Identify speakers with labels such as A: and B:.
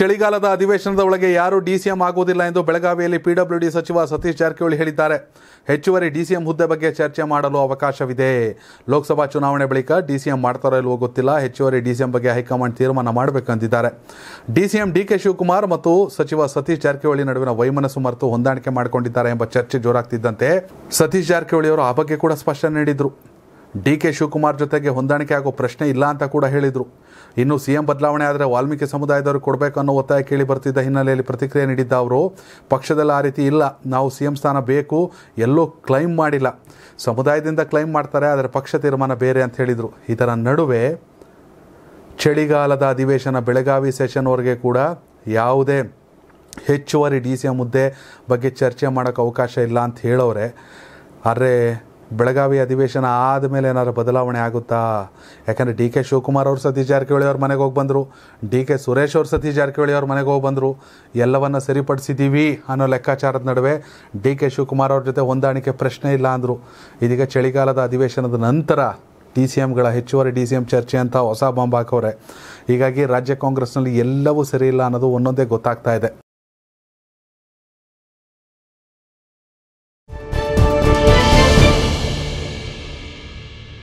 A: ಚಳಿಗಾಲದ ಅಧಿವೇಶನದ ಒಳಗೆ ಯಾರೂ ಡಿಸಿಎಂ ಆಗುವುದಿಲ್ಲ ಎಂದು ಬೆಳಗಾವಿಯಲ್ಲಿ ಪಿಡಬ್ಲ್ಯೂಡಿ ಸಚಿವ ಸತೀಶ್ ಜಾರಕಿಹೊಳಿ ಹೇಳಿದ್ದಾರೆ ಹೆಚ್ಚುವರಿ ಡಿಸಿಎಂ ಹುದ್ದೆ ಬಗ್ಗೆ ಚರ್ಚೆ ಮಾಡಲು ಅವಕಾಶವಿದೆ ಲೋಕಸಭಾ ಚುನಾವಣೆ ಬಳಿಕ ಡಿಸಿಎಂ ಮಾಡ್ತಾರೋ ಇಲ್ವೋ ಗೊತ್ತಿಲ್ಲ ಹೆಚ್ಚುವರಿ ಡಿಸಿಎಂ ಬಗ್ಗೆ ಹೈಕಮಾಂಡ್ ತೀರ್ಮಾನ ಮಾಡಬೇಕಂತಿದ್ದಾರೆ ಡಿಸಿಎಂ ಡಿಕೆ ಶಿವಕುಮಾರ್ ಮತ್ತು ಸಚಿವ ಸತೀಶ್ ಜಾರಕಿಹೊಳಿ ನಡುವಿನ ವೈಮನಸ್ಸು ಮರೆತು ಹೊಂದಾಣಿಕೆ ಮಾಡಿಕೊಂಡಿದ್ದಾರೆ ಎಂಬ ಚರ್ಚೆ ಜೋರಾಗ್ತಿದ್ದಂತೆ ಸತೀಶ್ ಜಾರಕಿಹೊಳಿ ಅವರು ಆ ಬಗ್ಗೆ ಕೂಡ ಸ್ಪಷ್ಟನೆ ನೀಡಿದರು ಡಿ ಕೆ ಶಿವಕುಮಾರ್ ಜೊತೆಗೆ ಹೊಂದಾಣಿಕೆ ಆಗೋ ಪ್ರಶ್ನೆ ಇಲ್ಲ ಅಂತ ಕೂಡ ಹೇಳಿದರು ಇನ್ನು ಸಿ ಎಂ ಬದಲಾವಣೆ ಆದರೆ ವಾಲ್ಮೀಕಿ ಸಮುದಾಯದವರು ಕೊಡಬೇಕು ಅನ್ನೋ ಒತ್ತಾಯ ಕೇಳಿ ಬರ್ತಿದ್ದ ಹಿನ್ನೆಲೆಯಲ್ಲಿ ಪ್ರತಿಕ್ರಿಯೆ ನೀಡಿದ್ದ ಅವರು ಪಕ್ಷದಲ್ಲಿ ಆ ರೀತಿ ಇಲ್ಲ ನಾವು ಸಿ ಎಂ ಸ್ಥಾನ ಬೇಕು ಎಲ್ಲೂ ಕ್ಲೈಮ್ ಮಾಡಿಲ್ಲ ಸಮುದಾಯದಿಂದ ಕ್ಲೈಮ್ ಮಾಡ್ತಾರೆ ಆದರೆ ಪಕ್ಷ ತೀರ್ಮಾನ ಬೇರೆ ಅಂತ ಹೇಳಿದರು ಇದರ ನಡುವೆ ಚಳಿಗಾಲದ ಅಧಿವೇಶನ ಬೆಳಗಾವಿ ಸೆಷನ್ವರೆಗೆ ಕೂಡ ಯಾವುದೇ ಹೆಚ್ಚುವರಿ ಡಿ ಸಿ ಎ ಹುದ್ದೆ ಬಗ್ಗೆ ಚರ್ಚೆ ಮಾಡೋಕ್ಕೆ ಅವಕಾಶ ಇಲ್ಲ ಅಂತ ಹೇಳೋರೆ ಆದರೆ ಬೆಳಗಾವಿ ಅಧಿವೇಶನ ಆದಮೇಲೆ ಏನಾದ್ರು ಬದಲಾವಣೆ ಆಗುತ್ತಾ ಯಾಕಂದರೆ ಡಿ ಕೆ ಶಿವಕುಮಾರ್ ಅವ್ರ ಸತೀಶ್ ಜಾರಕಿಹೊಳಿ ಅವ್ರ ಮನೆಗೆ ಹೋಗಿ ಬಂದರು ಡಿ ಕೆ ಸುರೇಶ್ ಅವ್ರ ಸತೀಶ್ ಜಾರಕಿಹೊಳಿ ಅವ್ರ ಮನೆಗೆ ಹೋಗಿ ಬಂದರು ಎಲ್ಲವನ್ನು ಸರಿಪಡಿಸಿದ್ದೀವಿ ಅನ್ನೋ ಲೆಕ್ಕಾಚಾರದ ನಡುವೆ ಡಿ ಕೆ ಶಿವಕುಮಾರ್ ಅವ್ರ ಜೊತೆ ಹೊಂದಾಣಿಕೆ ಪ್ರಶ್ನೆ ಇಲ್ಲ ಅಂದರು ಇದೀಗ ಚಳಿಗಾಲದ ಅಧಿವೇಶನದ ನಂತರ ಡಿ ಸಿ ಎಮ್ಗಳ ಹೆಚ್ಚುವರಿ ಡಿ ಸಿ ಎಮ್ ಚರ್ಚೆ ಅಂತ ಹೊಸ ಬಾಂಬ್ ಹಾಕೋರೆ ಹೀಗಾಗಿ ರಾಜ್ಯ ಕಾಂಗ್ರೆಸ್ನಲ್ಲಿ ಎಲ್ಲವೂ ಸರಿ ಇಲ್ಲ ಅನ್ನೋದು ಒಂದೊಂದೇ ಗೊತ್ತಾಗ್ತಾ ಇದೆ